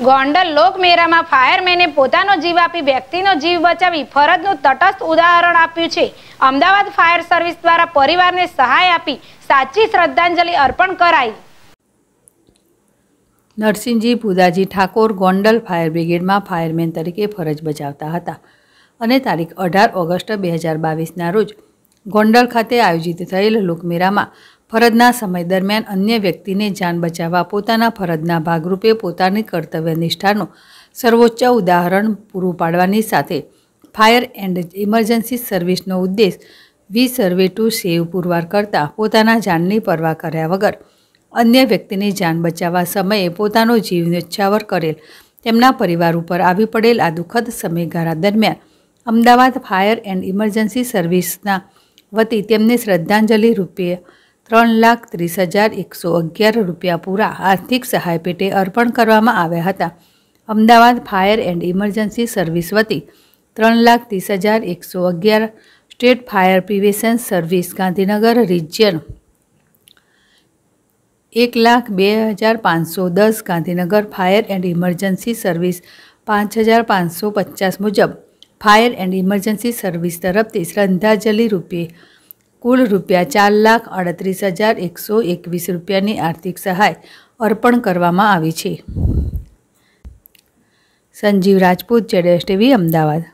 ગોંડલ લોકમેરામાં ફાયરમેને પોતાનો જીવ આપી વ્યક્તિનો જીવ બચાવી ફરજનું તટસ્થ ઉદાહરણ આપ્યું છે અમદાવાદ ફાયર સર્વિસ દ્વારા પરિવારને સહાય આપી સાચી શ્રદ્ધાંજલિ અર્પણ કરાઈ નરસિંહજી પુદાજી ઠાકોર ગોંડલ ફાયર બ્રિગેડમાં ફાયરમેન તરીકે ફરજ બજાવતા હતા અને તારીખ અઢાર ઓગસ્ટ બે હજાર બાવીસના રોજ ગોંડલ ખાતે આયોજિત થયેલ લોકમેરામાં ફરજના સમય દરમિયાન અન્ય વ્યક્તિને જાન બચાવવા પોતાના ફરજના ભાગરૂપે પોતાની કર્તવ્ય નિષ્ઠાનું સર્વોચ્ચ ઉદાહરણ પૂરું પાડવાની સાથે ફાયર એન્ડ ઇમરજન્સી સર્વિસનો ઉદ્દેશ વી સર્વે ટુ સેવ પુરવાર કરતાં પોતાના જાનની પરવા કર્યા વગર અન્ય વ્યક્તિની જાન બચાવવા સમયે પોતાનો જીવ ન્યોછાવર કરેલ તેમના પરિવાર ઉપર આવી પડેલ આ દુઃખદ સમયગાળા દરમિયાન અમદાવાદ ફાયર એન્ડ ઇમરજન્સી સર્વિસના વતી તેમને શ્રદ્ધાંજલિ રૂપે ત્રણ લાખ ત્રીસ હજાર એકસો અગિયાર રૂપિયા પૂરા આર્થિક સહાય પેટે અર્પણ કરવામાં આવ્યા હતા Ahmedabad fire and emergency service વતી ત્રણ લાખ ત્રીસ હજાર એકસો અગિયાર state fire prevention service Gandhinagar region એક લાખ બે હજાર પાંચસો દસ Gandhinagar fire and emergency service પાંચ હજાર પાંચસો પચાસ મુજબ ફાયર એન્ડ ઇમરજન્સી સર્વિસ તરફથી શ્રદ્ધાંજલિ રૂપે કુલ રૂપિયા ચાર લાખ અડત્રીસ હજાર એકસો એકવીસ રૂપિયાની આર્થિક સહાય અર્પણ કરવામાં આવી છે સંજીવ રાજપૂત જેડેશ ટીવી અમદાવાદ